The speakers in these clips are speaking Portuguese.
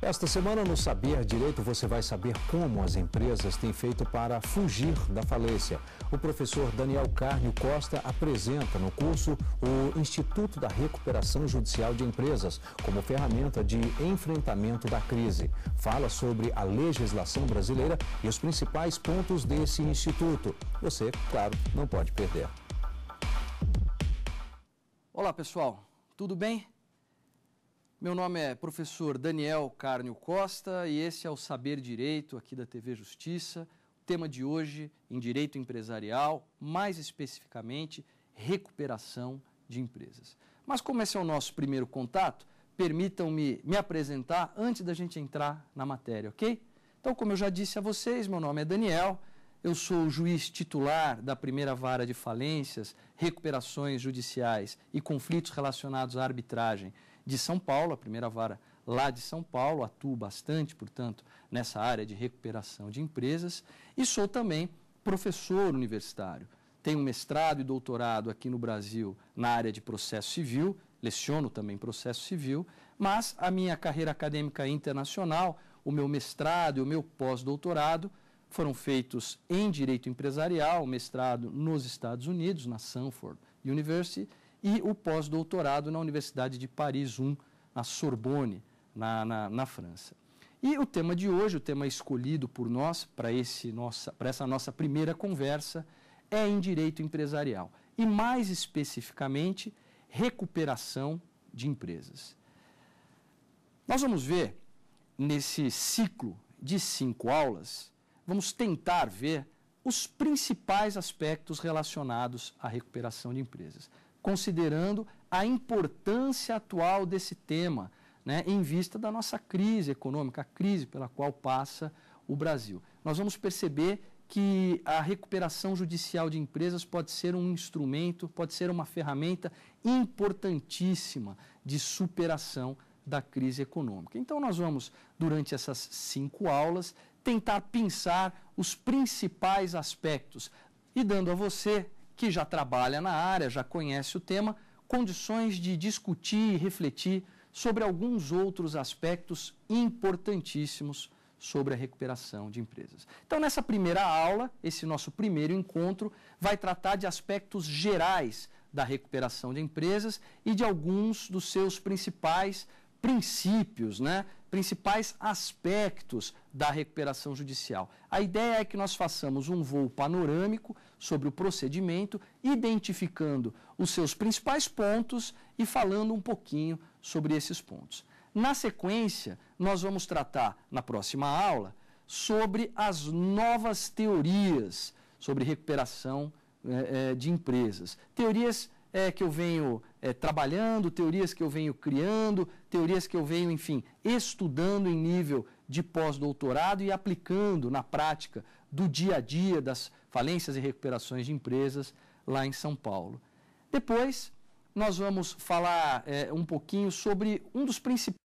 Esta semana, no Saber Direito, você vai saber como as empresas têm feito para fugir da falência. O professor Daniel Carnio Costa apresenta no curso o Instituto da Recuperação Judicial de Empresas como ferramenta de enfrentamento da crise. Fala sobre a legislação brasileira e os principais pontos desse instituto. Você, claro, não pode perder. Olá, pessoal. Tudo bem? Meu nome é professor Daniel Carnio Costa e esse é o Saber Direito aqui da TV Justiça. O tema de hoje em direito empresarial, mais especificamente recuperação de empresas. Mas como esse é o nosso primeiro contato, permitam-me me apresentar antes da gente entrar na matéria, ok? Então, como eu já disse a vocês, meu nome é Daniel, eu sou o juiz titular da primeira vara de falências, recuperações judiciais e conflitos relacionados à arbitragem de São Paulo, a primeira vara lá de São Paulo, atuo bastante, portanto, nessa área de recuperação de empresas, e sou também professor universitário. Tenho mestrado e doutorado aqui no Brasil na área de processo civil, leciono também processo civil, mas a minha carreira acadêmica internacional, o meu mestrado e o meu pós-doutorado foram feitos em direito empresarial, mestrado nos Estados Unidos, na Sanford University, e o pós-doutorado na Universidade de Paris I, na Sorbonne, na, na, na, França. E o tema de hoje, o tema escolhido por nós para essa nossa primeira conversa, é em direito empresarial e, mais especificamente, recuperação de empresas. Nós vamos ver nesse ciclo de cinco aulas, vamos tentar ver os principais aspectos relacionados à recuperação de empresas considerando a importância atual desse tema, né, em vista da nossa crise econômica, a crise pela qual passa o Brasil. Nós vamos perceber que a recuperação judicial de empresas pode ser um instrumento, pode ser uma ferramenta importantíssima de superação da crise econômica. Então, nós vamos, durante essas cinco aulas, tentar pensar os principais aspectos e dando a você que já trabalha na área, já conhece o tema, condições de discutir e refletir sobre alguns outros aspectos importantíssimos sobre a recuperação de empresas. Então, nessa primeira aula, esse nosso primeiro encontro, vai tratar de aspectos gerais da recuperação de empresas e de alguns dos seus principais princípios, né? principais aspectos da recuperação judicial. A ideia é que nós façamos um voo panorâmico sobre o procedimento, identificando os seus principais pontos e falando um pouquinho sobre esses pontos. Na sequência, nós vamos tratar na próxima aula sobre as novas teorias sobre recuperação é, de empresas. Teorias é, que eu venho é, trabalhando, teorias que eu venho criando, teorias que eu venho, enfim, estudando em nível de pós-doutorado e aplicando na prática do dia a dia das falências e recuperações de empresas lá em São Paulo. Depois, nós vamos falar é, um pouquinho sobre um dos principais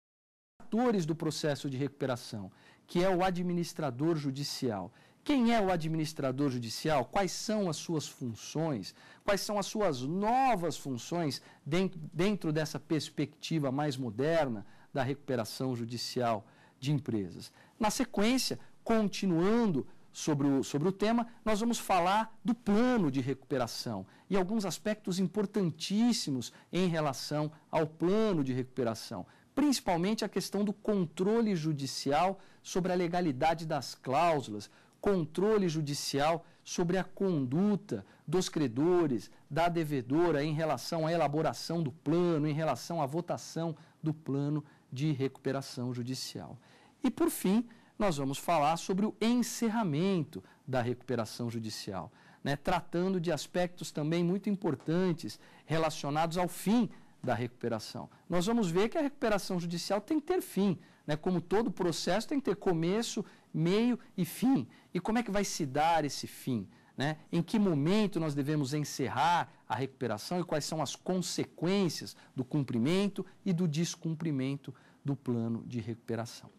atores do processo de recuperação, que é o administrador judicial. Quem é o administrador judicial? Quais são as suas funções? Quais são as suas novas funções dentro, dentro dessa perspectiva mais moderna da recuperação judicial de empresas. Na sequência, continuando sobre o, sobre o tema, nós vamos falar do plano de recuperação e alguns aspectos importantíssimos em relação ao plano de recuperação, principalmente a questão do controle judicial sobre a legalidade das cláusulas, controle judicial sobre a conduta dos credores, da devedora em relação à elaboração do plano, em relação à votação do plano de recuperação judicial. E, por fim, nós vamos falar sobre o encerramento da recuperação judicial, né, tratando de aspectos também muito importantes relacionados ao fim da recuperação. Nós vamos ver que a recuperação judicial tem que ter fim, né, como todo processo tem que ter começo, meio e fim. E como é que vai se dar esse fim? Né? Em que momento nós devemos encerrar a recuperação e quais são as consequências do cumprimento e do descumprimento do plano de recuperação.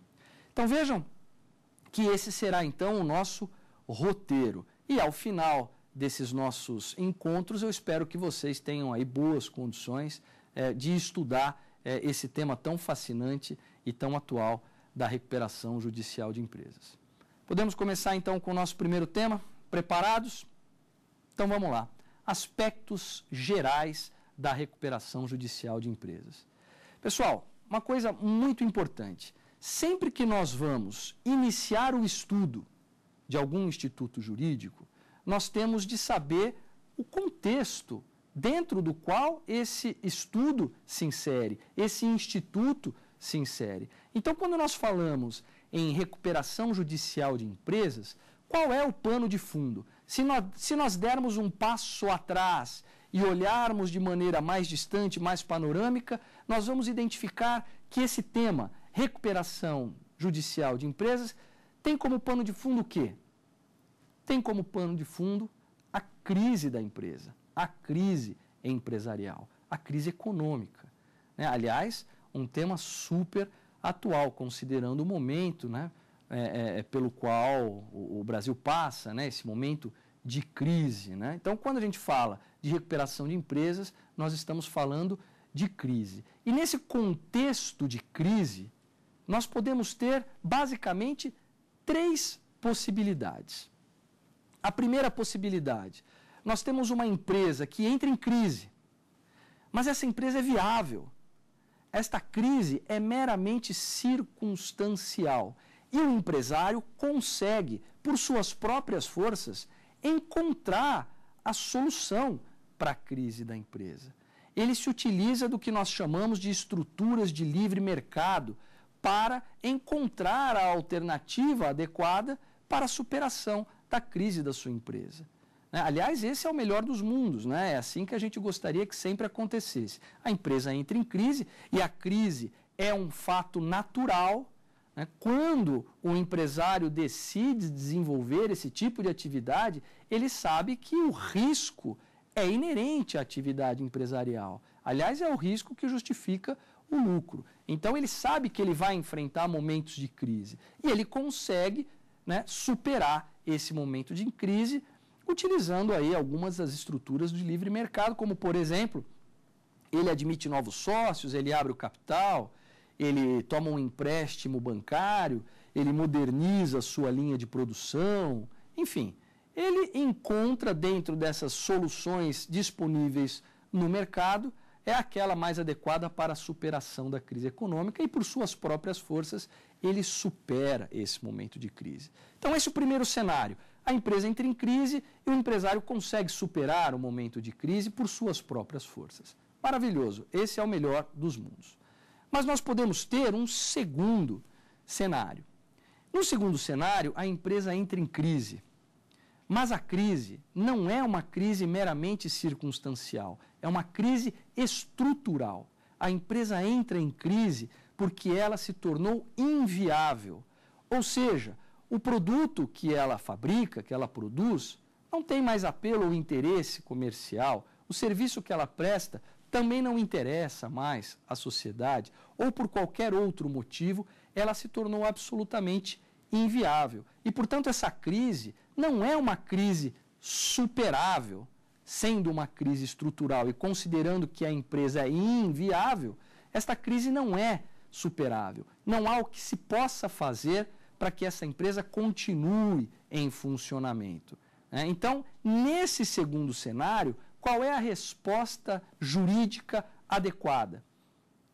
Então vejam que esse será então o nosso roteiro. E ao final desses nossos encontros, eu espero que vocês tenham aí boas condições eh, de estudar eh, esse tema tão fascinante e tão atual da recuperação judicial de empresas. Podemos começar então com o nosso primeiro tema? Preparados? Então vamos lá. Aspectos gerais da recuperação judicial de empresas. Pessoal, uma coisa muito importante. Sempre que nós vamos iniciar o estudo de algum instituto jurídico, nós temos de saber o contexto dentro do qual esse estudo se insere, esse instituto se insere. Então, quando nós falamos em recuperação judicial de empresas, qual é o pano de fundo? Se nós, se nós dermos um passo atrás e olharmos de maneira mais distante, mais panorâmica, nós vamos identificar que esse tema, recuperação judicial de empresas, tem como pano de fundo o quê? Tem como pano de fundo a crise da empresa, a crise empresarial, a crise econômica. Né? Aliás, um tema super atual, considerando o momento, né? É, é, é, pelo qual o, o, Brasil passa, né, esse momento de crise. Né? Então, quando a gente fala de recuperação de empresas, nós estamos falando de crise. E nesse contexto de crise, nós podemos ter basicamente três possibilidades. A primeira possibilidade, nós temos uma empresa que entra em crise, mas essa empresa é viável. Esta crise é meramente circunstancial e o empresário consegue, por suas próprias forças, encontrar a solução para a crise da empresa. Ele se utiliza do que nós chamamos de estruturas de livre mercado para encontrar a alternativa adequada para a superação da crise da sua empresa. Né? Aliás, esse é o melhor dos mundos, né? é assim que a gente gostaria que sempre acontecesse. A empresa entra em crise e a crise é um fato natural né? Quando o empresário decide desenvolver esse tipo de atividade, ele sabe que o risco é inerente à atividade empresarial. Aliás, é o risco que justifica o lucro. Então, ele sabe que ele vai enfrentar momentos de crise e ele consegue né, superar esse momento de crise utilizando aí algumas das estruturas de livre mercado, como, por exemplo, ele admite novos sócios, ele abre o capital, ele toma um empréstimo bancário, ele moderniza a sua linha de produção, enfim, ele encontra dentro dessas soluções disponíveis no mercado é aquela mais adequada para a superação da crise econômica e por suas próprias forças ele supera esse momento de crise. Então esse é o primeiro cenário. A empresa entra em crise e o empresário consegue superar o momento de crise por suas próprias forças. Maravilhoso. Esse é o melhor dos mundos. Mas nós podemos ter um segundo cenário. No segundo cenário, a empresa entra em crise. Mas a crise não é uma crise meramente circunstancial, é uma crise estrutural. A empresa entra em crise porque ela se tornou inviável. Ou seja, o produto que ela fabrica, que ela produz, não tem mais apelo ou interesse comercial. O serviço que ela presta também não interessa mais à sociedade, ou por qualquer outro motivo, ela se tornou absolutamente inviável. E, portanto, essa crise não é uma crise superável. Sendo uma crise estrutural e considerando que a empresa é inviável, esta crise não é superável. Não há o que se possa fazer para que essa empresa continue em funcionamento. Né? Então, nesse segundo cenário, qual é a resposta jurídica adequada?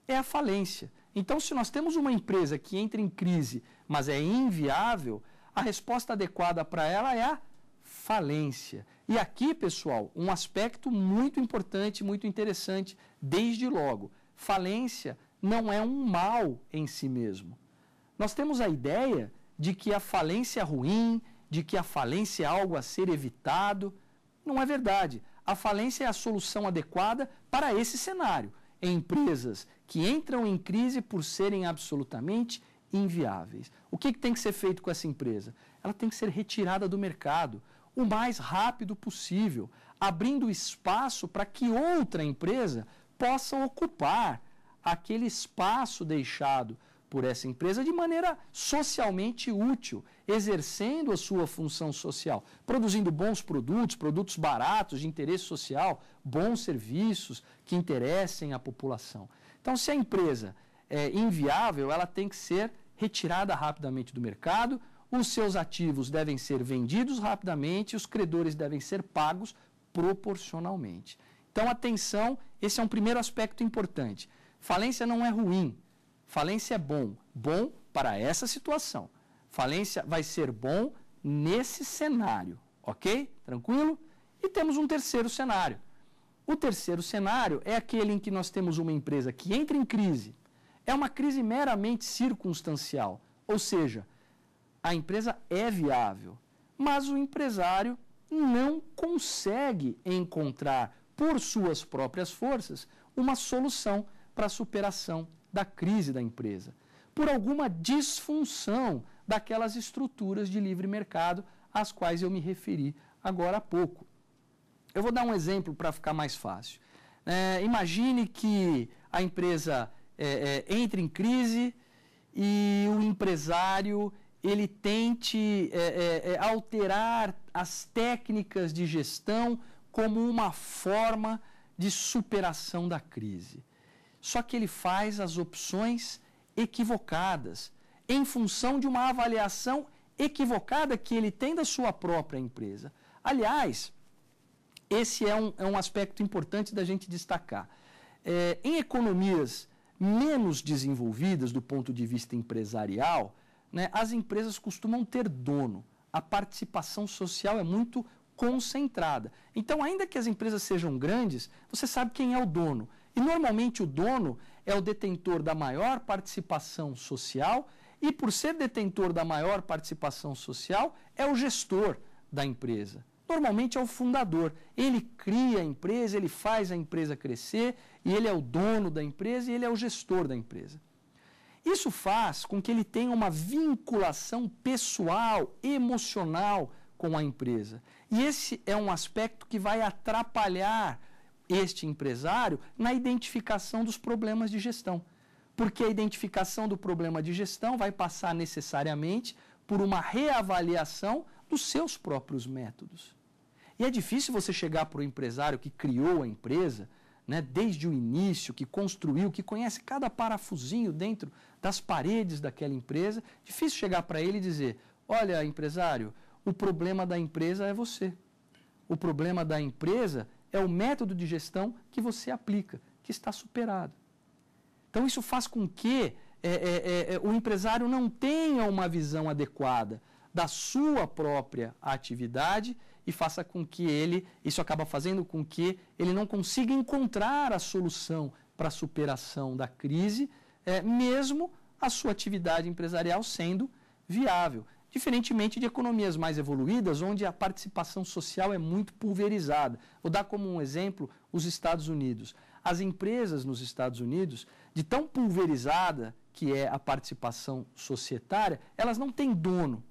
É a falência. Então, se nós temos uma empresa que entra em crise, mas é inviável, a resposta adequada para ela é a falência. E aqui, pessoal, um aspecto muito importante, muito interessante, desde logo: falência não é um mal em si mesmo. Nós temos a ideia de que a falência é ruim, de que a falência é algo a ser evitado. Não é verdade a falência é a solução adequada para esse cenário. empresas que entram em crise por serem absolutamente inviáveis. O que, que tem que ser feito com essa empresa? Ela tem que ser retirada do mercado o mais rápido possível, abrindo espaço para que outra empresa possa ocupar aquele espaço deixado por essa empresa de maneira socialmente útil, exercendo a sua função social, produzindo bons produtos, produtos baratos de interesse social, bons serviços que interessem a população. Então, se a empresa é inviável, ela tem que ser retirada rapidamente do mercado, os seus ativos devem ser vendidos rapidamente, os credores devem ser pagos proporcionalmente. Então, atenção, esse é um primeiro aspecto importante. Falência não é ruim Falência é bom, bom para essa situação. Falência vai ser bom nesse cenário, ok? Tranquilo? E temos um terceiro cenário. O terceiro cenário é aquele em que nós temos uma empresa que entra em crise. É uma crise meramente circunstancial, ou seja, a empresa é viável, mas o empresário não consegue encontrar por suas próprias forças uma solução para a superação da crise da empresa, por alguma disfunção daquelas estruturas de livre mercado às quais eu me referi agora há pouco. Eu vou dar um exemplo para ficar mais fácil. É, imagine que a empresa é, é, entre em crise e o empresário ele tente é, é, é, alterar as técnicas de gestão como uma forma de superação da crise. Só que ele faz as opções equivocadas em função de uma avaliação equivocada que ele tem da sua própria empresa. Aliás, esse é um, é um aspecto importante da gente destacar. É, em economias menos desenvolvidas do ponto de vista empresarial, né, as empresas costumam ter dono. A participação social é muito concentrada. Então, ainda que as empresas sejam grandes, você sabe quem é o dono. E normalmente o dono é o detentor da maior participação social e, por ser detentor da maior participação social, é o gestor da empresa. Normalmente é o fundador. Ele cria a empresa, ele faz a empresa crescer e ele é o dono da empresa e ele é o gestor da empresa. Isso faz com que ele tenha uma vinculação pessoal, emocional com a empresa. E esse é um aspecto que vai atrapalhar este empresário na identificação dos problemas de gestão. Porque a identificação do problema de gestão vai passar necessariamente por uma reavaliação dos seus próprios métodos. E é difícil você chegar para o empresário que criou a empresa, né, desde o início, que construiu, que conhece cada parafusinho dentro das paredes daquela empresa, difícil chegar para ele e dizer: olha, empresário, o problema da empresa é você. O problema da empresa é o método de gestão que você aplica, que está superado. Então, isso faz com que é, é, é, é, o empresário não tenha uma visão adequada da sua própria atividade e faça com que ele, isso acaba fazendo com que ele não consiga encontrar a solução para a superação da crise, é, mesmo a sua atividade empresarial sendo viável diferentemente de economias mais evoluídas, onde a participação social é muito pulverizada. Vou dar como um exemplo os Estados Unidos. As empresas nos Estados Unidos, de tão pulverizada que é a participação societária, elas não têm dono.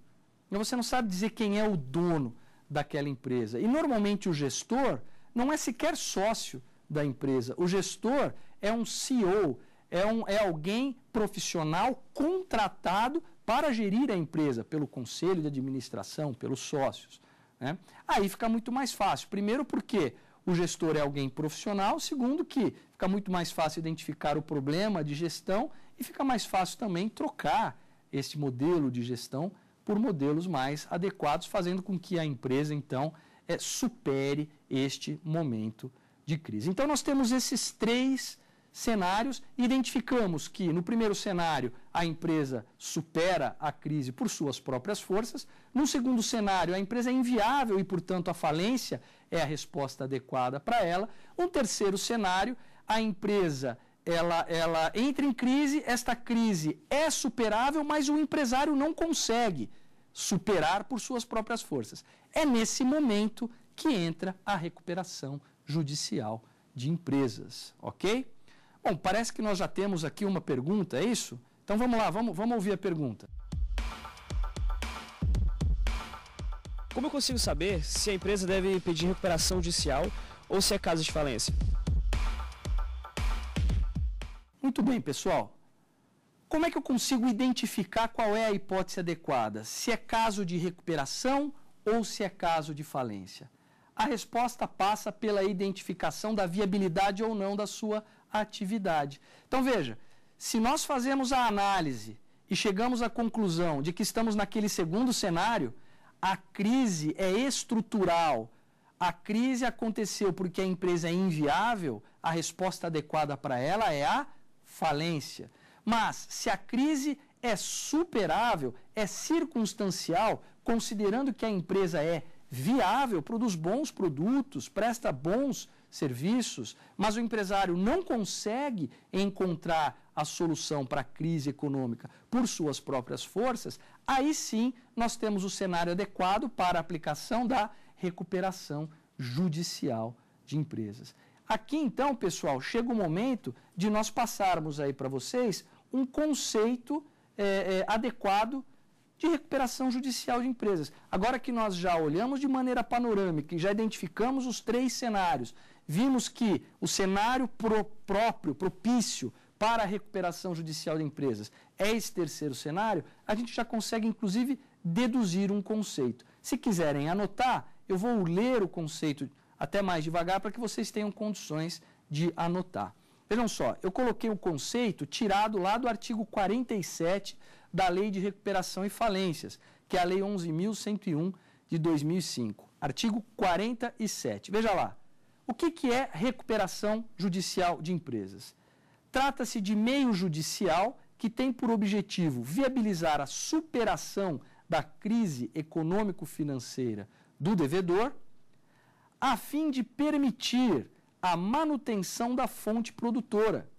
Então você não sabe dizer quem é o dono daquela empresa. E normalmente o gestor não é sequer sócio da empresa. O gestor é um CEO, é, um, é alguém profissional contratado para gerir a empresa pelo conselho de administração, pelos sócios, né? aí fica muito mais fácil. Primeiro, porque o gestor é alguém profissional. Segundo, que fica muito mais fácil identificar o problema de gestão e fica mais fácil também trocar esse modelo de gestão por modelos mais adequados, fazendo com que a empresa, então, é, supere este momento de crise. Então, nós temos esses três cenários, identificamos que no primeiro cenário a empresa supera a crise por suas próprias forças, no segundo cenário a empresa é inviável e, portanto, a falência é a resposta adequada para ela. Um terceiro cenário, a empresa ela, ela entra em crise, esta crise é superável, mas o empresário não consegue superar por suas próprias forças. É nesse momento que entra a recuperação judicial de empresas, ok? Bom, parece que nós já temos aqui uma pergunta, é isso? Então vamos lá, vamos, vamos ouvir a pergunta. Como eu consigo saber se a empresa deve pedir recuperação judicial ou se é caso de falência? Muito bem, pessoal. Como é que eu consigo identificar qual é a hipótese adequada? Se é caso de recuperação ou se é caso de falência? A resposta passa pela identificação da viabilidade ou não da sua atividade. Então veja, se nós fazemos a análise e chegamos à conclusão de que estamos naquele segundo cenário, a crise é estrutural. A crise aconteceu porque a empresa é inviável, a resposta adequada para ela é a falência. Mas se a crise é superável, é circunstancial, considerando que a empresa é viável, produz bons produtos, presta bons serviços, mas o empresário não consegue encontrar a solução para a crise econômica por suas próprias forças, aí sim nós temos o cenário adequado para a aplicação da recuperação judicial de empresas. Aqui então, pessoal, chega o momento de nós passarmos aí para vocês um conceito é, é, adequado de recuperação judicial de empresas. Agora que nós já olhamos de maneira panorâmica e já identificamos os três cenários vimos que o cenário pro próprio, propício para a recuperação judicial de empresas é esse terceiro cenário, a gente já consegue, inclusive, deduzir um conceito. Se quiserem anotar, eu vou ler o conceito até mais devagar para que vocês tenham condições de anotar. Vejam só, eu coloquei o um conceito tirado lá do artigo 47 da Lei de Recuperação e Falências, que é a Lei 11.101 de 2005. Artigo 47. Veja lá. O que, que é recuperação judicial de empresas? Trata-se de meio judicial que tem por objetivo viabilizar a superação da crise econômico-financeira do devedor, a fim de permitir a manutenção da fonte produtora,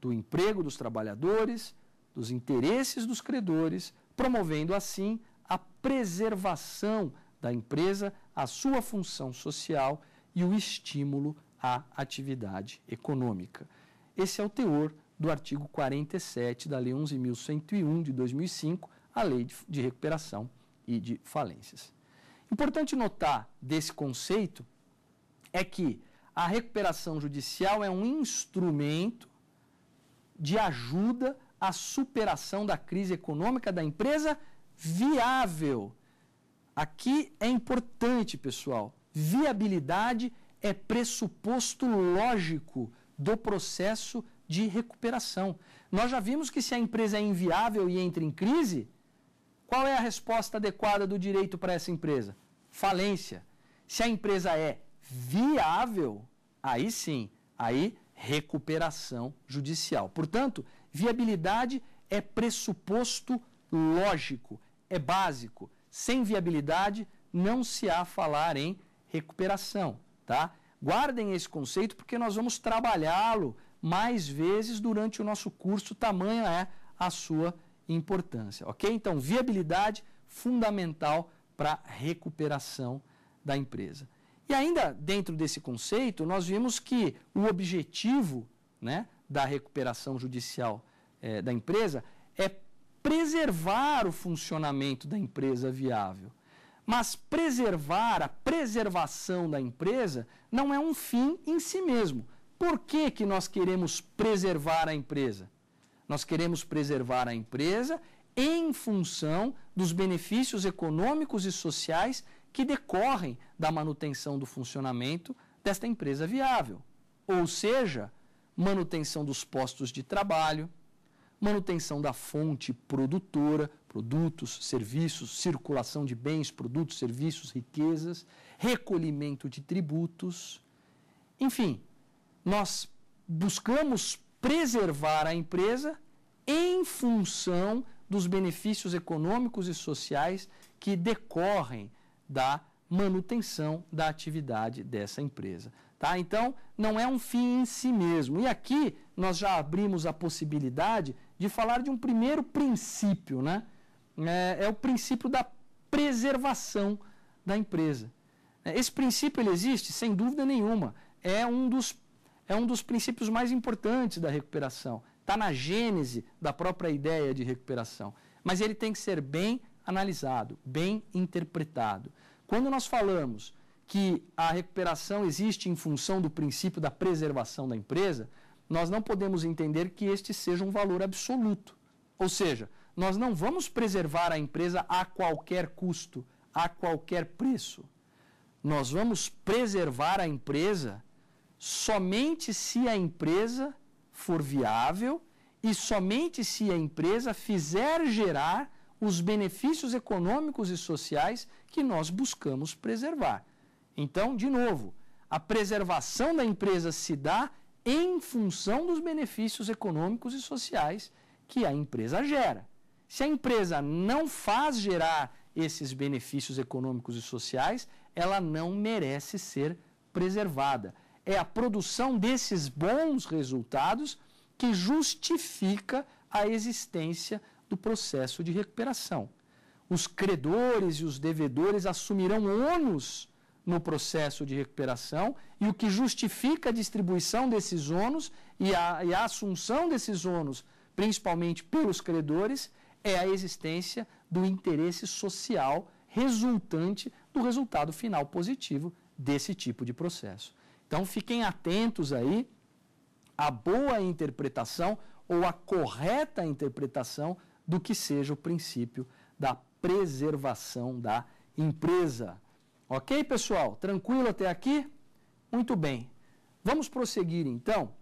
do emprego dos trabalhadores, dos interesses dos credores, promovendo assim a preservação da empresa, a sua função social e o estímulo à atividade econômica. Esse é o teor do artigo 47 da Lei 11.101 de 2005, a Lei de Recuperação e de Falências. Importante notar desse conceito é que a recuperação judicial é um instrumento de ajuda à superação da crise econômica da empresa viável. Aqui é importante, pessoal, viabilidade é pressuposto lógico do processo de recuperação. Nós já vimos que se a empresa é inviável e entra em crise, qual é a resposta adequada do direito para essa empresa? Falência. Se a empresa é viável, aí sim, aí recuperação judicial. Portanto, viabilidade é pressuposto lógico, é básico. Sem viabilidade, não se há falar em recuperação, tá? Guardem esse conceito porque nós vamos trabalhá-lo mais vezes durante o nosso curso, tamanho é a sua importância, ok? Então, viabilidade fundamental para recuperação da empresa. E ainda dentro desse conceito, nós vimos que o objetivo né, da recuperação judicial eh, da empresa é preservar o funcionamento da empresa viável. Mas preservar, a preservação da empresa não é um fim em si mesmo. Por que, que nós queremos preservar a empresa? Nós queremos preservar a empresa em função dos benefícios econômicos e sociais que decorrem da manutenção do funcionamento desta empresa viável. Ou seja, manutenção dos postos de trabalho, manutenção da fonte produtora, produtos, serviços, circulação de bens, produtos, serviços, riquezas, recolhimento de tributos. Enfim, nós buscamos preservar a empresa em função dos benefícios econômicos e sociais que decorrem da manutenção da atividade dessa empresa. Tá? Então, não é um fim em si mesmo. E aqui nós já abrimos a possibilidade de falar de um primeiro princípio, né? é, é o princípio da preservação da empresa. É, esse princípio ele existe, sem dúvida nenhuma. É um dos, é um dos princípios mais importantes da recuperação. Está na gênese da própria ideia de recuperação. Mas ele tem que ser bem analisado, bem interpretado. Quando nós falamos que a recuperação existe em função do princípio da preservação da empresa, nós não podemos entender que este seja um valor absoluto. Ou seja, nós não vamos preservar a empresa a qualquer custo, a qualquer preço. Nós vamos preservar a empresa somente se a empresa for viável e somente se a empresa fizer gerar os benefícios econômicos e sociais que nós buscamos preservar. Então, de novo, a preservação da empresa se dá em função dos benefícios econômicos e sociais que a empresa gera. Se a empresa não faz gerar esses benefícios econômicos e sociais, ela não merece ser preservada. É a produção desses bons resultados que justifica a existência do processo de recuperação. Os credores e os devedores assumirão ônus no processo de recuperação e o que justifica a distribuição desses ônus e a, e a assunção desses ônus, principalmente pelos credores, é a existência do interesse social resultante do resultado final positivo desse tipo de processo. Então fiquem atentos aí à boa interpretação ou à correta interpretação do que seja o princípio da preservação da empresa. Ok, pessoal? Tranquilo até aqui? Muito bem. Vamos prosseguir então.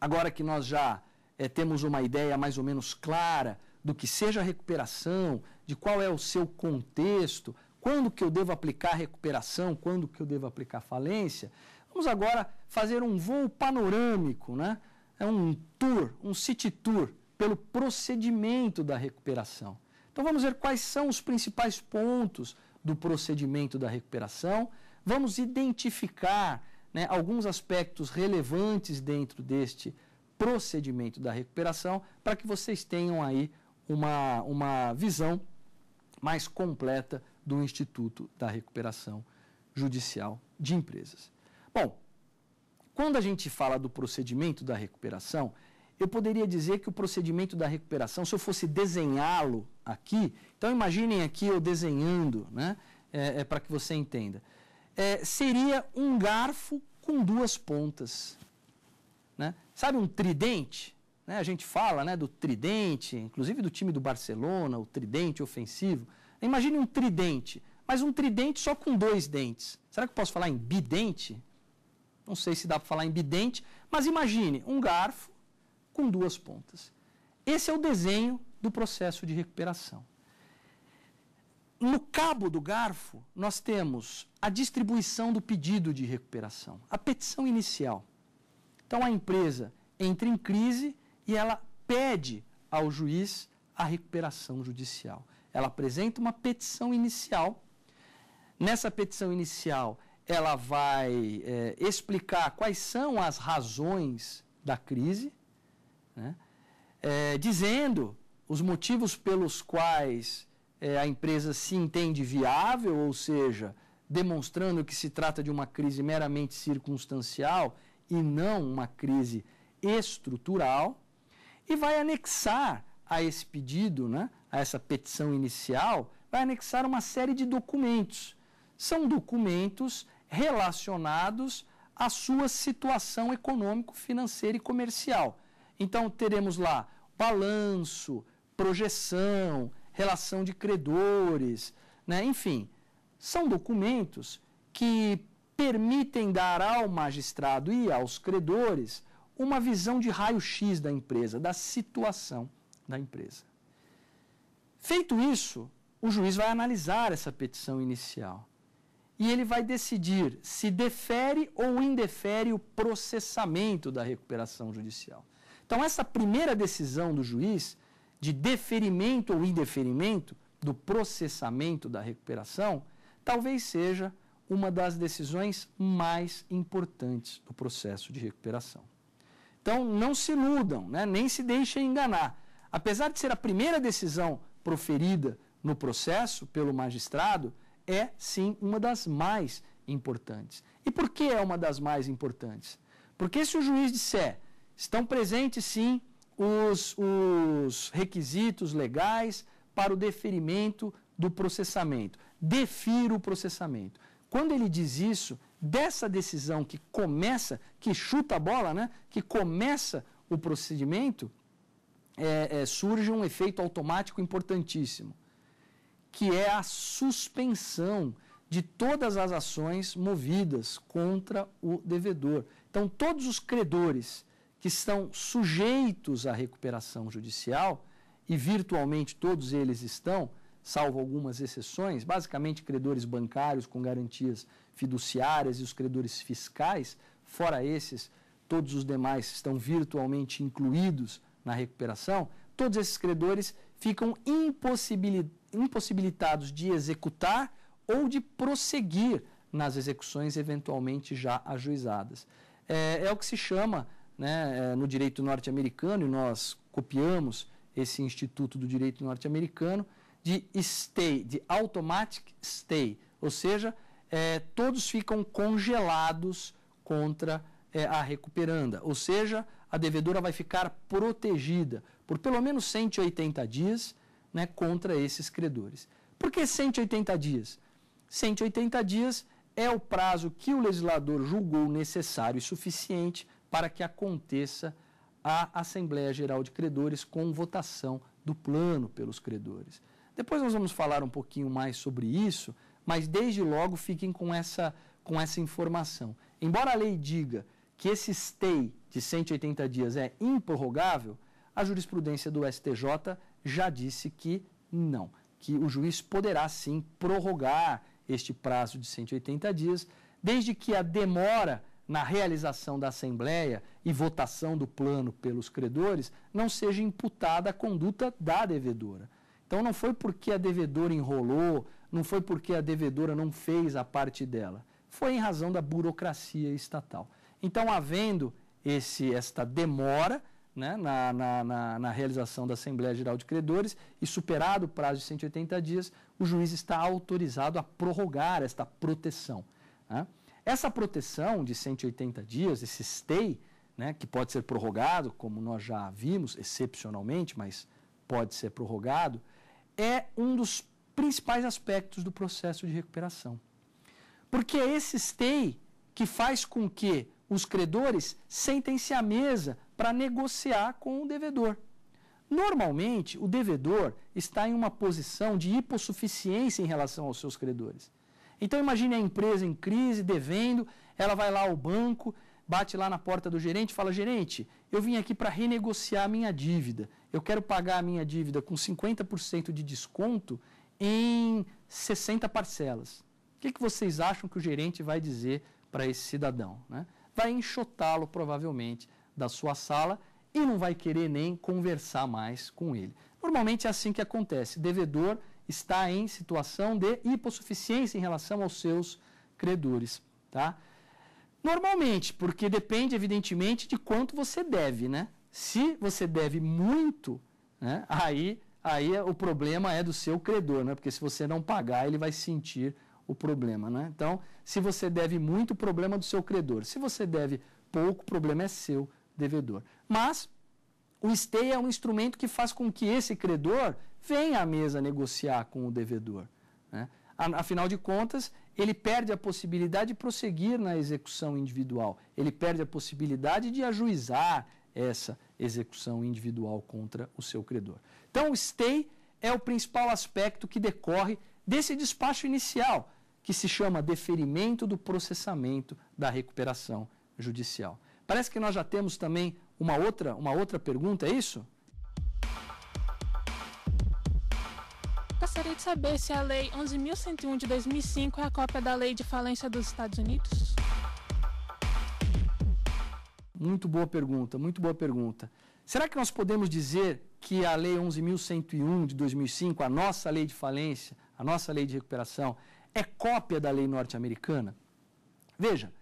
Agora que nós já é, temos uma ideia mais ou menos clara do que seja a recuperação, de qual é o seu contexto, quando que eu devo aplicar recuperação, quando que eu devo aplicar falência, vamos agora fazer um voo panorâmico, né? É um tour, um city tour pelo procedimento da recuperação. Então vamos ver quais são os principais pontos do procedimento da recuperação, vamos identificar né, alguns aspectos relevantes dentro deste procedimento da recuperação para que vocês tenham aí uma, uma visão mais completa do Instituto da Recuperação Judicial de Empresas. Bom, quando a gente fala do procedimento da recuperação, eu poderia dizer que o procedimento da recuperação, se eu fosse desenhá-lo aqui, então imaginem aqui eu desenhando, né, é, é para que você entenda, é, seria um garfo com duas pontas, né? Sabe um tridente? Né? A gente fala né, do tridente, inclusive do time do Barcelona, o tridente ofensivo. Imagine um tridente, mas um tridente só com dois dentes. Será que eu posso falar em bidente? Não sei se dá para falar em bidente, mas imagine um garfo com duas pontas. Esse é o desenho do processo de recuperação. No cabo do garfo, nós temos a distribuição do pedido de recuperação, a petição inicial. Então, a empresa entra em crise e ela pede ao juiz a recuperação judicial. Ela apresenta uma petição inicial. Nessa petição inicial, ela vai é, explicar quais são as razões da crise, né? é, dizendo os motivos pelos quais é, a empresa se entende viável, ou seja, demonstrando que se trata de uma crise meramente circunstancial e não uma crise estrutural e vai anexar a esse pedido, né, a essa petição inicial, vai anexar uma série de documentos. São documentos relacionados à sua situação econômico, financeira e comercial. Então teremos lá balanço, projeção, relação de credores, né? enfim, são documentos que permitem dar ao magistrado e aos credores uma visão de raio-x da empresa, da situação da empresa. Feito isso, o juiz vai analisar essa petição inicial e ele vai decidir se defere ou indefere o processamento da recuperação judicial. Então, essa primeira decisão do juiz de deferimento ou indeferimento do processamento da recuperação talvez seja uma das decisões mais importantes do processo de recuperação. Então não se iludam, né? nem se deixem enganar. Apesar de ser a primeira decisão proferida no processo pelo magistrado, é sim uma das mais importantes. E por que é uma das mais importantes? Porque se o juiz disser, estão presentes sim os, os requisitos legais para o deferimento do processamento, defiro o processamento. Quando ele diz isso, dessa decisão que começa, que chuta a bola, né, que começa o procedimento, é, é, surge um efeito automático importantíssimo, que é a suspensão de todas as ações movidas contra o devedor. Então, todos os credores que estão sujeitos à recuperação judicial, e virtualmente todos eles estão, salvo algumas exceções, basicamente credores bancários com garantias fiduciárias e os credores fiscais, fora esses, todos os demais estão virtualmente incluídos na recuperação, todos esses credores ficam impossibilitados de executar ou de prosseguir nas execuções eventualmente já ajuizadas. É, é o que se chama, né, é, no direito norte-americano, e nós copiamos esse Instituto do Direito Norte-Americano, de stay, de automatic stay, ou seja, é, todos ficam congelados contra é, a recuperanda. Ou seja, a devedora vai ficar protegida por pelo menos 180 dias né, contra esses credores. Por que 180 dias? 180 dias é o prazo que o legislador julgou necessário e suficiente para que aconteça a Assembleia Geral de Credores com votação do plano pelos credores. Depois nós vamos falar um pouquinho mais sobre isso, mas desde logo fiquem com essa, com essa informação. Embora a lei diga que esse stay de 180 dias é improrrogável, a jurisprudência do STJ já disse que não, que o juiz poderá sim prorrogar este prazo de 180 dias, desde que a demora na realização da assembleia e votação do plano pelos credores não seja imputada a conduta da devedora. Então não foi porque a devedora enrolou, não foi porque a devedora não fez a parte dela, foi em razão da burocracia estatal. Então, havendo esse, esta demora né, na, na, na, na realização da Assembleia Geral de Credores e superado o prazo de 180 dias, o juiz está autorizado a prorrogar esta proteção. Né? Essa proteção de 180 dias, esse stay, né, que pode ser prorrogado, como nós já vimos, excepcionalmente, mas pode ser prorrogado, é um dos principais aspectos do processo de recuperação. Porque é esse stay que faz com que os credores sentem-se à mesa para negociar com o devedor. Normalmente, o devedor está em uma posição de hipossuficiência em relação aos seus credores. Então, imagine a empresa em crise, devendo, ela vai lá ao banco, bate lá na porta do gerente e fala: Gerente, eu vim aqui para renegociar a minha dívida. Eu quero pagar a minha dívida com 50% de desconto em 60 parcelas. O que, que vocês acham que o gerente vai dizer para esse cidadão? Né? Vai enxotá-lo, provavelmente, da sua sala e não vai querer nem conversar mais com ele. Normalmente é assim que acontece. Devedor está em situação de hipossuficiência em relação aos seus credores, tá? Normalmente, porque depende evidentemente de quanto você deve, né? Se você deve muito, né? Aí aí é, o problema é do seu credor, né? Porque se você não pagar, ele vai sentir o problema, né? Então, se você deve muito, o problema é do seu credor. Se você deve pouco, o problema é seu devedor. Mas o STEI é um instrumento que faz com que esse credor venha à mesa negociar com o devedor, né? Afinal de contas, ele perde a possibilidade de prosseguir na execução individual, ele perde a possibilidade de ajuizar, essa execução individual contra o seu credor. Então, o stay é o principal aspecto que decorre desse despacho inicial, que se chama deferimento do processamento da recuperação judicial. Parece que nós já temos também uma outra, uma outra pergunta, é isso? Gostaria de saber se a Lei 11.101 de 2005 é a cópia da Lei de Falência dos Estados Unidos. Muito boa pergunta, muito boa pergunta. Será que nós podemos dizer que a Lei 11.101 de 2005, a nossa lei de falência, a nossa lei de recuperação, é cópia da lei norte-americana? Veja,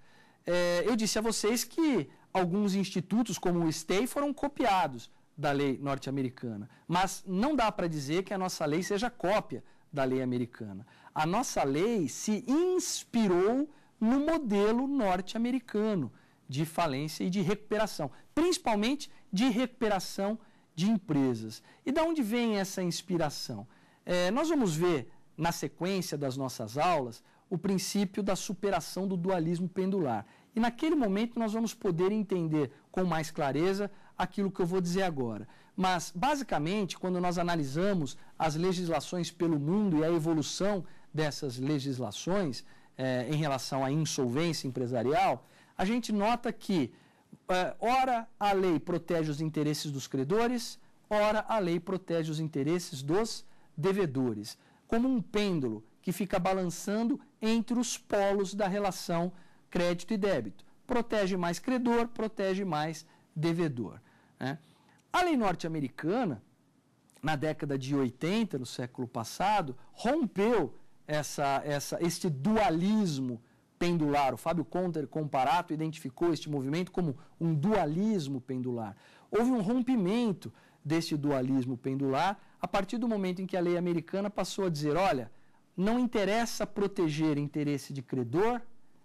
é, eu disse a vocês que alguns institutos, como o STEI, foram copiados da lei norte-americana, mas não dá para dizer que a nossa lei seja cópia da lei americana. A nossa lei se inspirou no modelo norte-americano de falência e de recuperação, principalmente de recuperação de empresas. E da onde vem essa inspiração? É, nós vamos ver na sequência das nossas aulas o princípio da superação do dualismo pendular. E naquele momento nós vamos poder entender com mais clareza aquilo que eu vou dizer agora. Mas, basicamente, quando nós analisamos as legislações pelo mundo e a evolução dessas legislações é, em relação à insolvência empresarial, a gente nota que, é, ora, a lei protege os interesses dos credores, ora, a lei protege os interesses dos devedores, como um pêndulo que fica balançando entre os polos da relação crédito e débito. Protege mais credor, protege mais devedor. Né? A lei norte-americana, na década de 80, no século passado, rompeu essa, essa, este dualismo pendular. O Fábio Conter Comparato identificou este movimento como um dualismo pendular. Houve um rompimento deste dualismo pendular a partir do momento em que a lei americana passou a dizer: olha, não interessa proteger interesse de credor,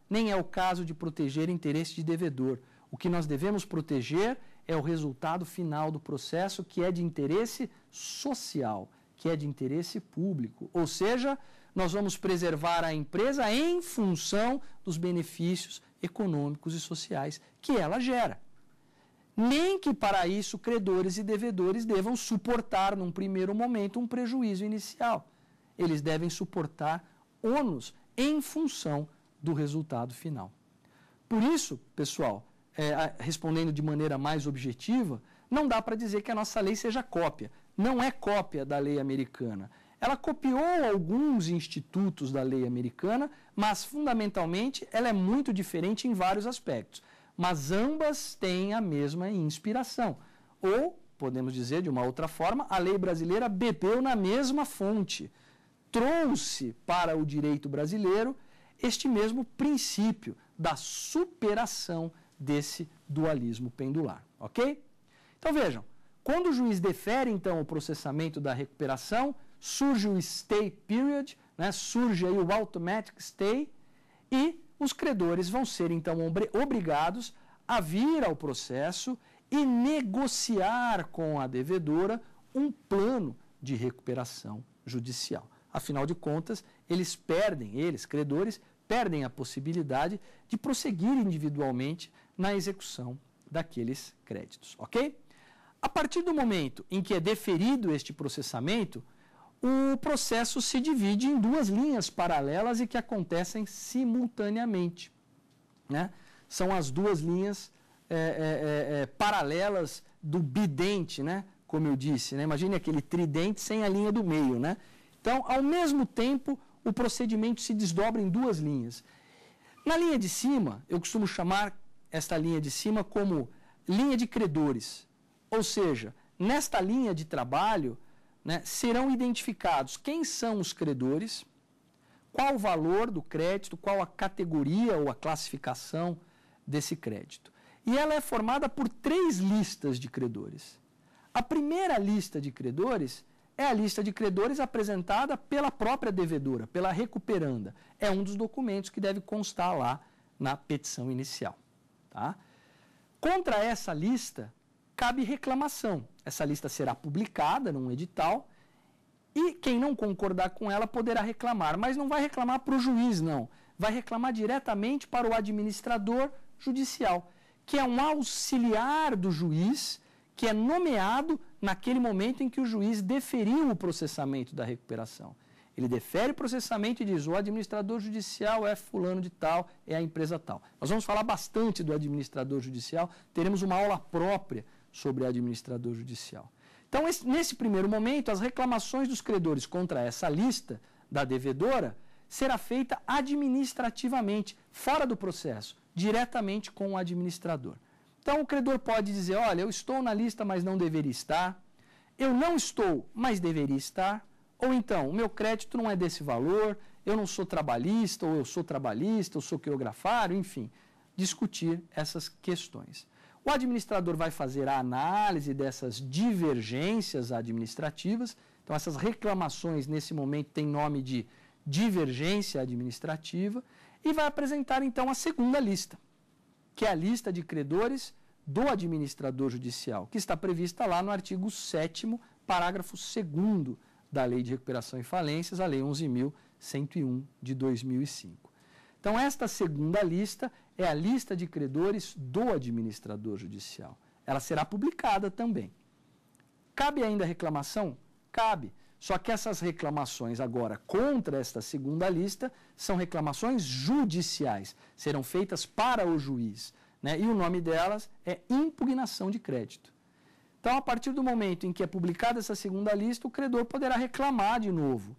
nem é o caso de proteger interesse de devedor. O que nós devemos proteger é o resultado final do processo, que é de interesse social, que é de interesse público. Ou seja, nós vamos preservar a empresa em função dos benefícios econômicos e sociais que ela gera. Nem que para isso credores e devedores devam suportar, num primeiro momento, um prejuízo inicial. Eles devem suportar ônus em função do resultado final. Por isso, pessoal, é, respondendo de maneira mais objetiva, não dá para dizer que a nossa lei seja cópia. Não é cópia da lei americana. Ela copiou alguns institutos da lei americana, mas fundamentalmente ela é muito diferente em vários aspectos. Mas ambas têm a mesma inspiração. Ou, podemos dizer de uma outra forma, a lei brasileira bebeu na mesma fonte, trouxe para o direito brasileiro este mesmo princípio da superação desse dualismo pendular, ok? Então vejam, quando o juiz defere então o processamento da recuperação, surge o stay period, né, surge aí o automatic stay, e os credores vão ser então obrigados a vir ao processo e negociar com a devedora um plano de recuperação judicial. Afinal de contas, eles perdem, eles, credores, perdem a possibilidade de prosseguir individualmente na execução daqueles créditos, ok? A partir do momento em que é deferido este processamento, o processo se divide em duas linhas paralelas e que acontecem simultaneamente. Né? São as duas linhas é, é, é, é, paralelas do bidente, né? como eu disse. Né? Imagine aquele tridente sem a linha do meio. Né? Então, ao mesmo tempo, o procedimento se desdobra em duas linhas. Na linha de cima, eu costumo chamar esta linha de cima como linha de credores. Ou seja, nesta linha de trabalho, né, serão identificados quem são os credores, qual o valor do crédito, qual a categoria ou a classificação desse crédito. E ela é formada por três listas de credores. A primeira lista de credores é a lista de credores apresentada pela própria devedora, pela recuperanda. É um dos documentos que deve constar lá na petição inicial. Tá? Contra essa lista, cabe reclamação. Essa lista será publicada num edital e quem não concordar com ela poderá reclamar, mas não vai reclamar para o juiz, não. Vai reclamar diretamente para o administrador judicial, que é um auxiliar do juiz, que é nomeado naquele momento em que o juiz deferiu o processamento da recuperação. Ele defere o processamento e diz: o administrador judicial é fulano de tal, é a empresa tal. Nós vamos falar bastante do administrador judicial, teremos uma aula própria sobre administrador judicial. Então, esse, nesse primeiro momento, as reclamações dos credores contra essa lista da devedora será feita administrativamente, fora do processo, diretamente com o administrador. Então, o credor pode dizer: olha, eu estou na lista, mas não deveria estar. Eu não estou, mas deveria estar. Ou então, o meu crédito não é desse valor, eu não sou trabalhista, ou eu sou trabalhista, eu sou quirografário, enfim, discutir essas questões. O administrador vai fazer a análise dessas divergências administrativas. Então, essas reclamações, nesse momento, têm nome de divergência administrativa e vai apresentar, então, a segunda lista, que é a lista de credores do administrador judicial, que está prevista lá no artigo 7 parágrafo 2 da Lei de Recuperação e Falências, a Lei 11.101 de 2005. Então, esta segunda lista é a lista de credores do administrador judicial. Ela será publicada também. Cabe ainda reclamação? Cabe. Só que essas reclamações agora contra esta segunda lista são reclamações judiciais, serão feitas para o juiz. Né? E o nome delas é impugnação de crédito. Então, a partir do momento em que é publicada essa segunda lista, o credor poderá reclamar de novo.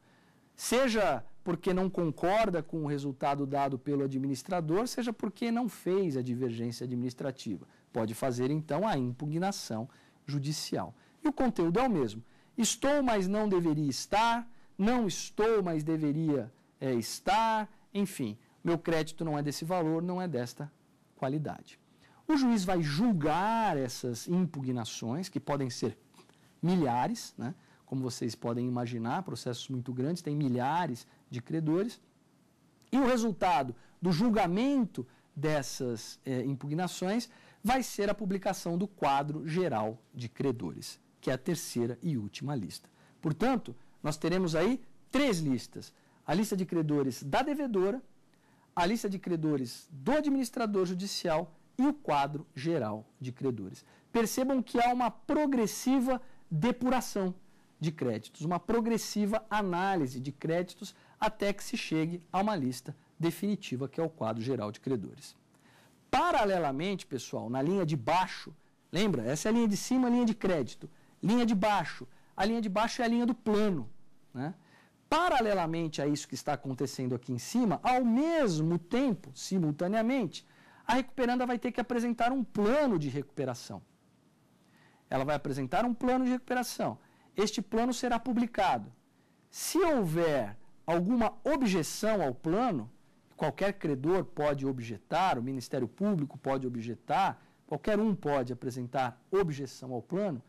Seja porque não concorda com o resultado dado pelo administrador, seja porque não fez a divergência administrativa. Pode fazer, então, a impugnação judicial. E o conteúdo é o mesmo. Estou, mas não deveria estar. Não estou, mas deveria é, estar. Enfim, meu crédito não é desse valor, não é desta qualidade. O juiz vai julgar essas impugnações, que podem ser milhares, né? como vocês podem imaginar, processos muito grandes, tem milhares de credores. E o resultado do julgamento dessas eh, impugnações vai ser a publicação do quadro geral de credores, que é a terceira e última lista. Portanto, nós teremos aí três listas: a lista de credores da devedora, a lista de credores do administrador judicial e o quadro geral de credores. Percebam que há uma progressiva depuração de créditos, uma progressiva análise de créditos até que se chegue a uma lista definitiva, que é o quadro geral de credores. Paralelamente, pessoal, na linha de baixo, lembra? Essa é a linha de cima, a linha de crédito. Linha de baixo. A linha de baixo é a linha do plano. Né? Paralelamente a isso que está acontecendo aqui em cima, ao mesmo tempo, simultaneamente, a recuperanda vai ter que apresentar um plano de recuperação. Ela vai apresentar um plano de recuperação. Este plano será publicado. Se houver alguma objeção ao plano, qualquer credor pode objetar, o Ministério Público pode objetar, qualquer um pode apresentar objeção ao plano.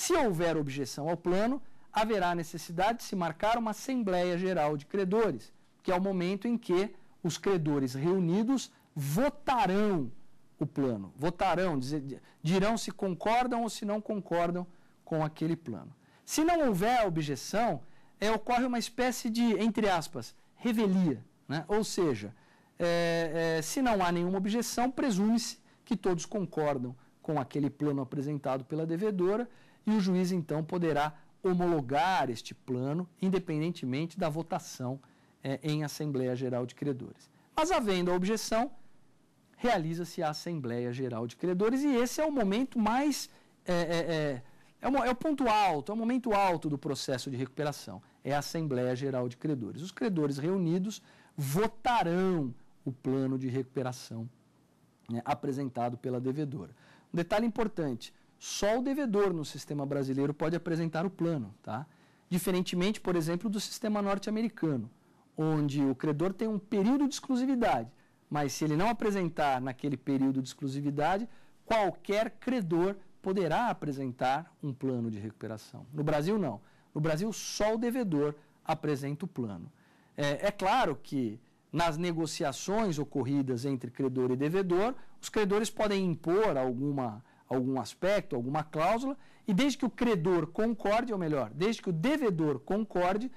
Se houver objeção ao plano, haverá necessidade de se marcar uma Assembleia Geral de Credores, que é o momento em que os credores reunidos votarão o plano, votarão, dirão se concordam ou se não concordam com aquele plano. Se não houver objeção, é, ocorre uma espécie de, entre aspas, revelia. Né? Ou seja, é, é, se não há nenhuma objeção, presume-se que todos concordam com aquele plano apresentado pela devedora e o juiz então poderá homologar este plano, independentemente da votação é, em Assembleia Geral de Credores. Mas, havendo a objeção, realiza-se a Assembleia Geral de Credores e esse é o momento mais é, é, é é, uma, é o ponto alto, é o momento alto do processo de recuperação. É a Assembleia Geral de Credores. Os credores reunidos votarão o plano de recuperação né, apresentado pela devedora. Um detalhe importante: só o devedor no sistema brasileiro pode apresentar o plano, tá? Diferentemente, por exemplo, do sistema norte-americano, onde o credor tem um período de exclusividade, mas se ele não apresentar naquele período de exclusividade, qualquer credor poderá apresentar um plano de recuperação. No Brasil, não. No Brasil, só o devedor apresenta o plano. É, é claro que nas negociações ocorridas entre credor e devedor, os credores podem impor alguma, algum aspecto, alguma cláusula, e desde que o credor concorde, ou melhor, desde que o devedor concorde,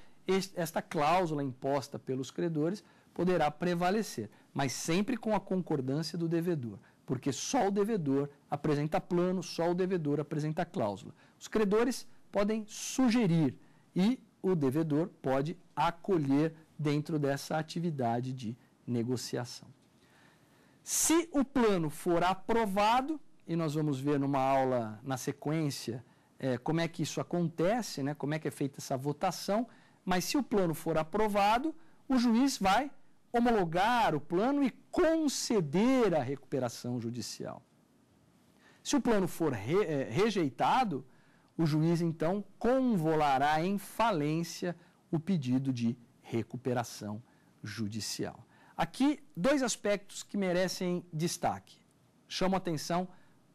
esta cláusula imposta pelos credores poderá prevalecer, mas sempre com a concordância do devedor porque só o devedor apresenta plano, só o devedor apresenta cláusula. Os credores podem sugerir e o devedor pode acolher dentro dessa atividade de negociação. Se o plano for aprovado, e nós vamos ver numa aula na sequência é, como é que isso acontece, né, como é que é feita essa votação, mas se o plano for aprovado, o juiz vai homologar o plano e conceder a recuperação judicial. Se o plano for re, é, rejeitado, o juiz então convolará em falência o pedido de recuperação judicial. Aqui, dois aspectos que merecem destaque. Chamo atenção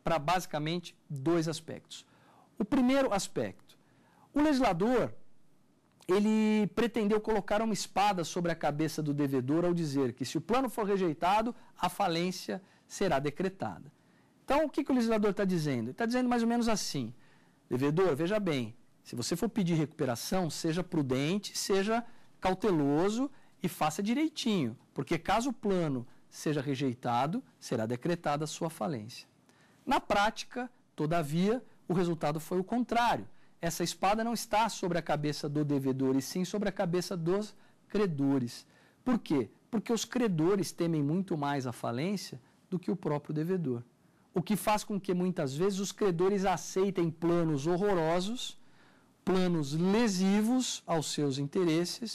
para basicamente dois aspectos. O primeiro aspecto: o legislador ele pretendeu colocar uma espada sobre a cabeça do devedor ao dizer que, se o plano for rejeitado, a falência será decretada. Então, o que, que o legislador está dizendo? Ele está dizendo mais ou menos assim: devedor, veja bem, se você for pedir recuperação, seja prudente, seja cauteloso e faça direitinho, porque caso o plano seja rejeitado, será decretada a sua falência. Na prática, todavia, o resultado foi o contrário essa espada não está sobre a cabeça do devedor, e sim sobre a cabeça dos credores. Por quê? Porque os credores temem muito mais a falência do que o próprio devedor. O que faz com que muitas vezes os credores aceitem planos horrorosos, planos lesivos aos seus interesses,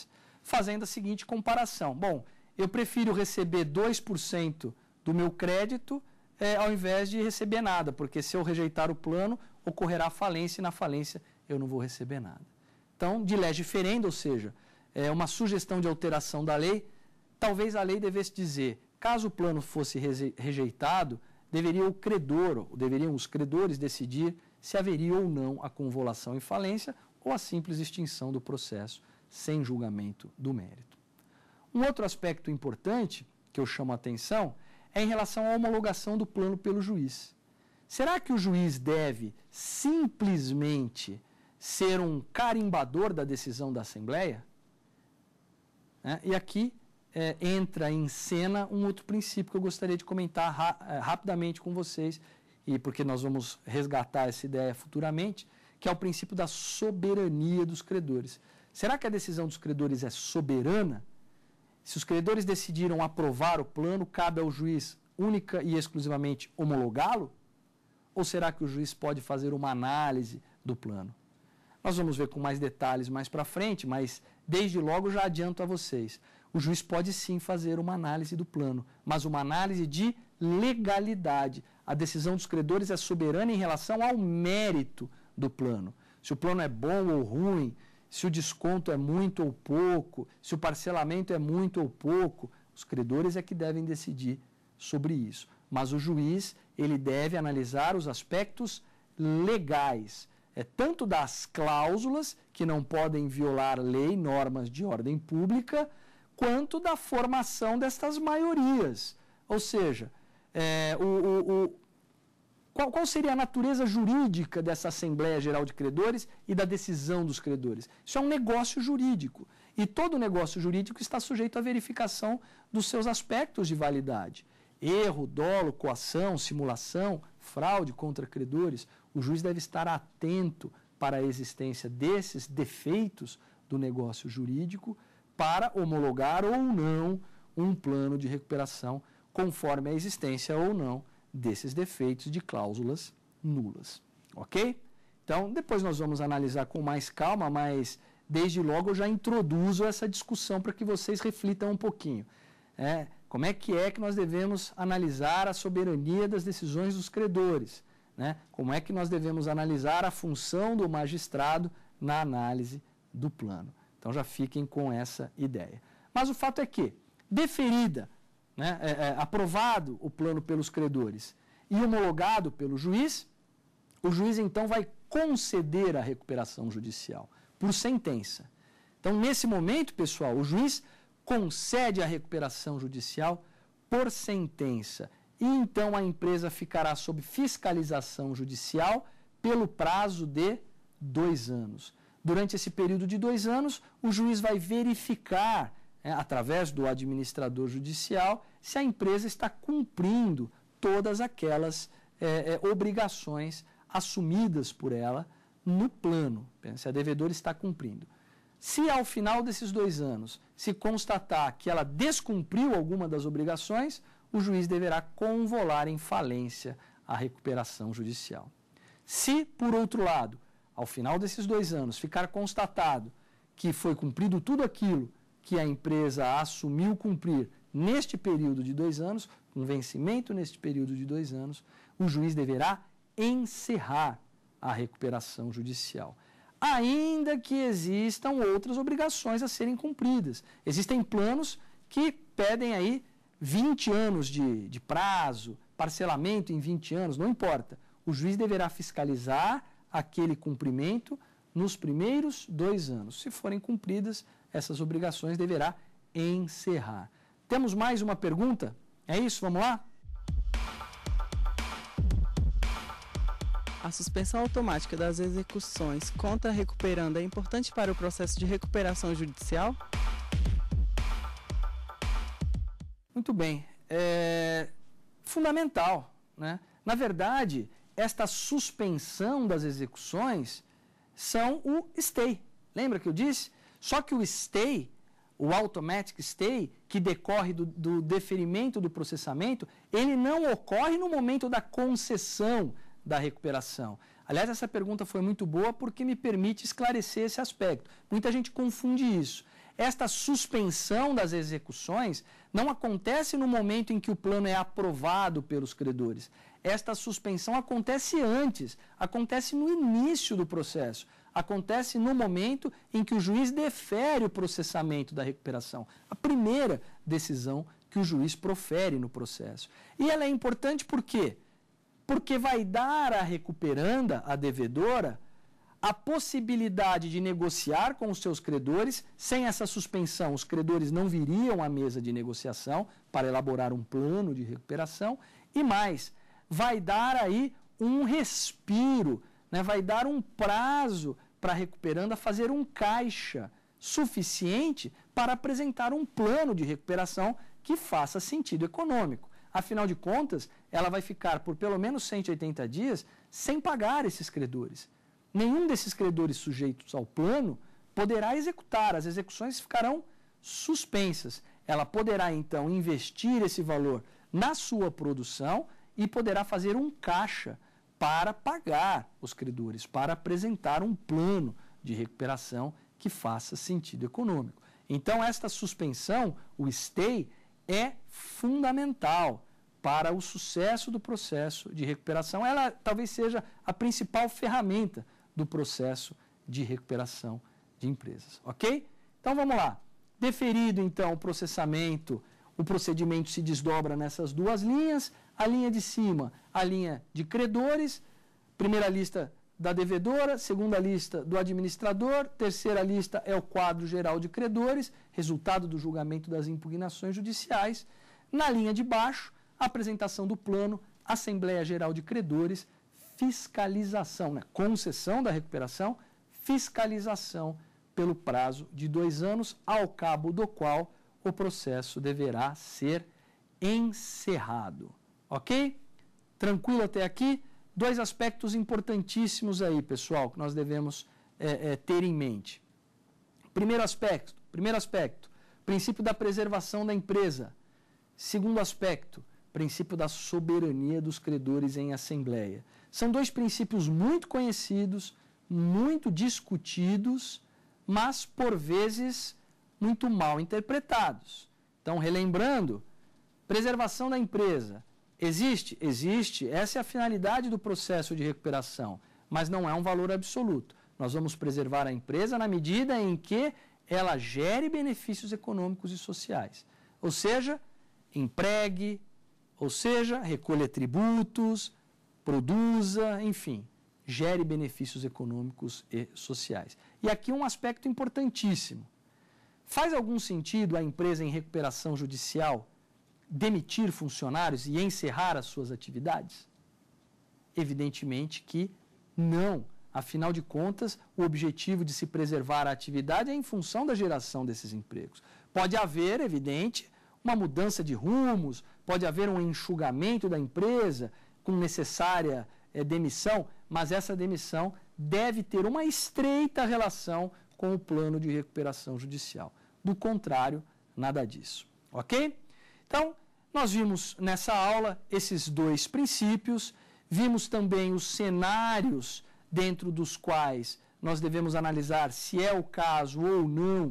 fazendo a seguinte comparação: bom, eu prefiro receber 2% do meu crédito é, ao invés de receber nada, porque se eu rejeitar o plano, ocorrerá falência e na falência eu não vou receber nada. Então, de lege ferenda, ou seja, é uma sugestão de alteração da lei, talvez a lei devesse dizer, caso o plano fosse rejeitado, deveria o credor, deveriam os credores decidir se haveria ou não a convolação em falência ou a simples extinção do processo sem julgamento do mérito. Um outro aspecto importante que eu chamo a atenção é em relação à homologação do plano pelo juiz. Será que o juiz deve simplesmente ser um carimbador da decisão da Assembleia. Né? E aqui é, entra em cena um outro princípio que eu gostaria de comentar ra é, rapidamente com vocês, e porque nós vamos resgatar essa ideia futuramente, que é o princípio da soberania dos credores. Será que a decisão dos credores é soberana? Se os credores decidiram aprovar o plano, cabe ao juiz única e exclusivamente homologá-lo? Ou será que o juiz pode fazer uma análise do plano? Nós vamos ver com mais detalhes mais para frente, mas desde logo já adianto a vocês. O juiz pode sim fazer uma análise do plano, mas uma análise de legalidade. A decisão dos credores é soberana em relação ao mérito do plano. Se o plano é bom ou ruim, se o desconto é muito ou pouco, se o parcelamento é muito ou pouco, os credores é que devem decidir sobre isso. Mas o juiz, ele deve analisar os aspectos legais é tanto das cláusulas, que não podem violar lei, normas de ordem pública, quanto da formação destas maiorias. Ou seja, é, o, o, o qual, qual, seria a natureza jurídica dessa Assembleia Geral de Credores e da decisão dos credores? Isso é um negócio jurídico. E todo negócio jurídico está sujeito à verificação dos seus aspectos de validade. Erro, dolo, coação, simulação, fraude contra credores, o juiz deve estar atento para a existência desses defeitos do negócio jurídico para homologar ou não um plano de recuperação conforme a existência ou não desses defeitos de cláusulas nulas. Ok? Então, depois nós vamos analisar com mais calma, mas desde logo eu já introduzo essa discussão para que vocês reflitam um pouquinho. É, como é que é que nós devemos analisar a soberania das decisões dos credores? Né? Como é que nós devemos analisar a função do magistrado na análise do plano? Então já fiquem com essa ideia. Mas o fato é que, deferida, né, é, é, aprovado o plano pelos credores e homologado pelo juiz, o juiz então vai conceder a recuperação judicial por sentença. Então, nesse momento, pessoal, o juiz concede a recuperação judicial por sentença e então a empresa ficará sob fiscalização judicial pelo prazo de dois anos. Durante esse período de dois anos, o juiz vai verificar, né, através do administrador judicial, se a empresa está cumprindo todas aquelas é, é, obrigações assumidas por ela no plano, se a devedora está cumprindo. Se ao final desses dois anos se constatar que ela descumpriu alguma das obrigações, o juiz deverá convolar em falência a recuperação judicial. Se, por outro lado, ao final desses dois anos ficar constatado que foi cumprido tudo aquilo que a empresa assumiu cumprir neste período de dois anos, um vencimento neste período de dois anos, o juiz deverá encerrar a recuperação judicial. Ainda que existam outras obrigações a serem cumpridas. Existem planos que pedem aí 20 anos de, de prazo, parcelamento em 20 anos, não importa. O juiz deverá fiscalizar aquele cumprimento nos primeiros dois anos. Se forem cumpridas, essas obrigações deverá encerrar. Temos mais uma pergunta? É isso? Vamos lá? A suspensão automática das execuções conta recuperando é importante para o processo de recuperação judicial? Muito bem. É fundamental. Né? Na verdade, esta suspensão das execuções são o stay. Lembra que eu disse? Só que o stay, o automatic stay, que decorre do, do deferimento do processamento, ele não ocorre no momento da concessão da recuperação. Aliás, essa pergunta foi muito boa porque me permite esclarecer esse aspecto. Muita gente confunde isso. Esta suspensão das execuções não acontece no momento em que o plano é aprovado pelos credores. Esta suspensão acontece antes, acontece no início do processo, acontece no momento em que o juiz defere o processamento da recuperação, a primeira decisão que o juiz profere no processo. E ela é importante por quê? Porque vai dar à recuperanda, à devedora, a possibilidade de negociar com os seus credores. Sem essa suspensão, os credores não viriam à mesa de negociação para elaborar um plano de recuperação. E mais, vai dar aí um respiro, né? vai dar um prazo para a recuperanda fazer um caixa suficiente para apresentar um plano de recuperação que faça sentido econômico. Afinal de contas, ela vai ficar por pelo menos 180 dias sem pagar esses credores. Nenhum desses credores sujeitos ao plano poderá executar, as execuções ficarão suspensas. Ela poderá então investir esse valor na sua produção e poderá fazer um caixa para pagar os credores, para apresentar um plano de recuperação que faça sentido econômico. Então, esta suspensão, o stay, é fundamental para o sucesso do processo de recuperação. Ela talvez seja a principal ferramenta do processo de recuperação de empresas. Ok? Então vamos lá. Deferido então o processamento, o procedimento se desdobra nessas duas linhas: a linha de cima, a linha de credores, primeira lista da devedora, segunda lista do administrador, terceira lista é o quadro geral de credores, resultado do julgamento das impugnações judiciais. Na linha de baixo, apresentação do plano, Assembleia Geral de Credores, fiscalização, né? concessão da recuperação, fiscalização pelo prazo de dois anos, ao cabo do qual o processo deverá ser encerrado. Ok? Tranquilo até aqui? Dois aspectos importantíssimos aí, pessoal, que nós devemos é, é, ter em mente. Primeiro aspecto, primeiro aspecto, princípio da preservação da empresa. Segundo aspecto, princípio da soberania dos credores em assembleia. São dois princípios muito conhecidos, muito discutidos, mas por vezes muito mal interpretados. Então, relembrando, preservação da empresa. Existe? Existe. Essa é a finalidade do processo de recuperação, mas não é um valor absoluto. Nós vamos preservar a empresa na medida em que ela gere benefícios econômicos e sociais. Ou seja, empregue, ou seja, recolha tributos, produza, enfim, gere benefícios econômicos e sociais. E aqui um aspecto importantíssimo. Faz algum sentido a empresa em recuperação judicial demitir funcionários e encerrar as suas atividades? Evidentemente que não. Afinal de contas, o objetivo de se preservar a atividade é em função da geração desses empregos. Pode haver, evidente, uma mudança de rumos, pode haver um enxugamento da empresa com necessária é, demissão, mas essa demissão deve ter uma estreita relação com o plano de recuperação judicial. Do contrário, nada disso. Ok? Então, nós vimos nessa aula esses dois princípios, vimos também os cenários dentro dos quais nós devemos analisar se é o caso ou não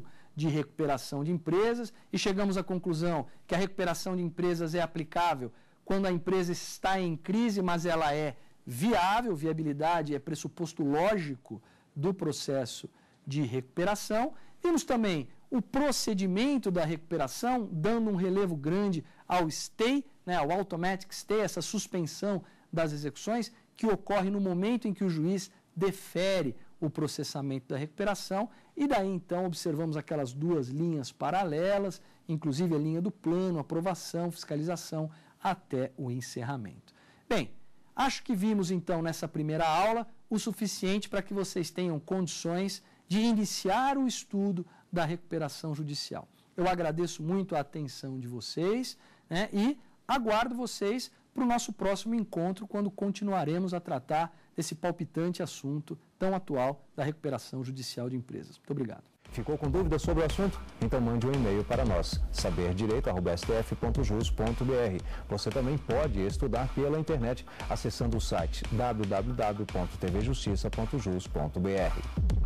de recuperação de empresas e chegamos à conclusão que a recuperação de empresas é aplicável quando a empresa está em crise, mas ela é viável, viabilidade é pressuposto lógico do processo de recuperação. Temos também o procedimento da recuperação, dando um relevo grande ao stay, né, ao automatic stay, essa suspensão das execuções, que ocorre no momento em que o juiz defere o processamento da recuperação, e daí então observamos aquelas duas linhas paralelas, inclusive a linha do plano, aprovação, fiscalização, até o encerramento. Bem, acho que vimos então nessa primeira aula o suficiente para que vocês tenham condições de iniciar o estudo da recuperação judicial. Eu agradeço muito a atenção de vocês né, e aguardo vocês para o nosso próximo encontro, quando continuaremos a tratar desse palpitante assunto tão atual da recuperação judicial de empresas. Muito obrigado. Ficou com dúvidas sobre o assunto? Então mande um e-mail para nós, saberdireito.stf.jus.br. Você também pode estudar pela internet acessando o site www.tvjustiça.jus.br.